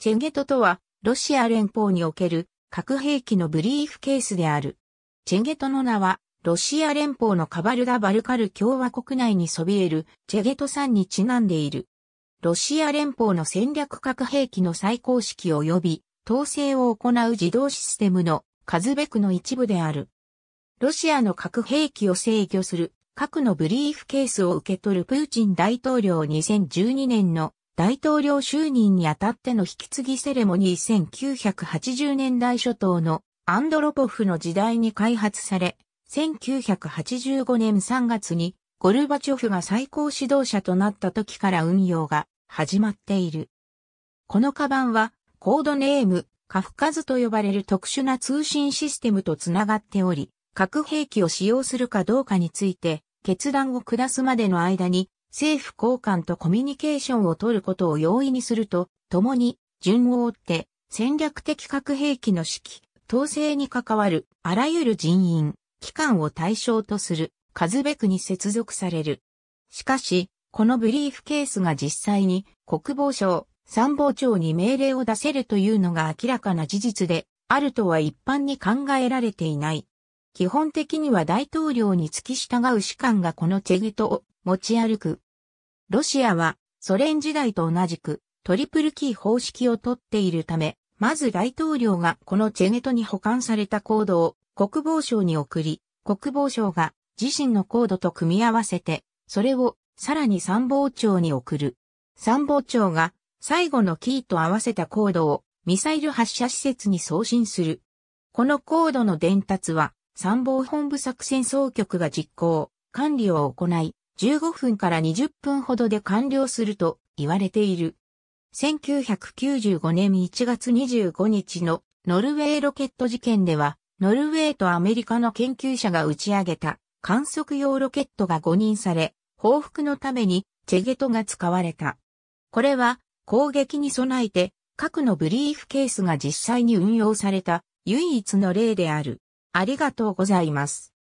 チェンゲトとは、ロシア連邦における核兵器のブリーフケースである。チェンゲトの名は、ロシア連邦のカバルダ・バルカル共和国内にそびえるチェゲト山にちなんでいる。ロシア連邦の戦略核兵器の最高式及び統制を行う自動システムの数べくの一部である。ロシアの核兵器を制御する核のブリーフケースを受け取るプーチン大統領2012年の大統領就任にあたっての引き継ぎセレモニー1980年代初頭のアンドロポフの時代に開発され、1985年3月にゴルバチョフが最高指導者となった時から運用が始まっている。このカバンはコードネームカフカズと呼ばれる特殊な通信システムとつながっており、核兵器を使用するかどうかについて決断を下すまでの間に政府高官とコミュニケーションを取ることを容易にすると、共に、順を追って、戦略的核兵器の指揮、統制に関わる、あらゆる人員、機関を対象とする、数べくに接続される。しかし、このブリーフケースが実際に国防省、参謀長に命令を出せるというのが明らかな事実で、あるとは一般に考えられていない。基本的には大統領に付き従う士官がこのチェゲトを持ち歩くロシアはソ連時代と同じくトリプルキー方式をとっているため、まず大統領がこのチェゲトに保管されたコードを国防省に送り、国防省が自身のコードと組み合わせて、それをさらに参謀長に送る。参謀長が最後のキーと合わせたコードをミサイル発射施設に送信する。このコードの伝達は参謀本部作戦総局が実行、管理を行い、15分から20分ほどで完了すると言われている。1995年1月25日のノルウェーロケット事件では、ノルウェーとアメリカの研究者が打ち上げた観測用ロケットが誤認され、報復のためにチェゲトが使われた。これは攻撃に備えて核のブリーフケースが実際に運用された唯一の例である。ありがとうございます。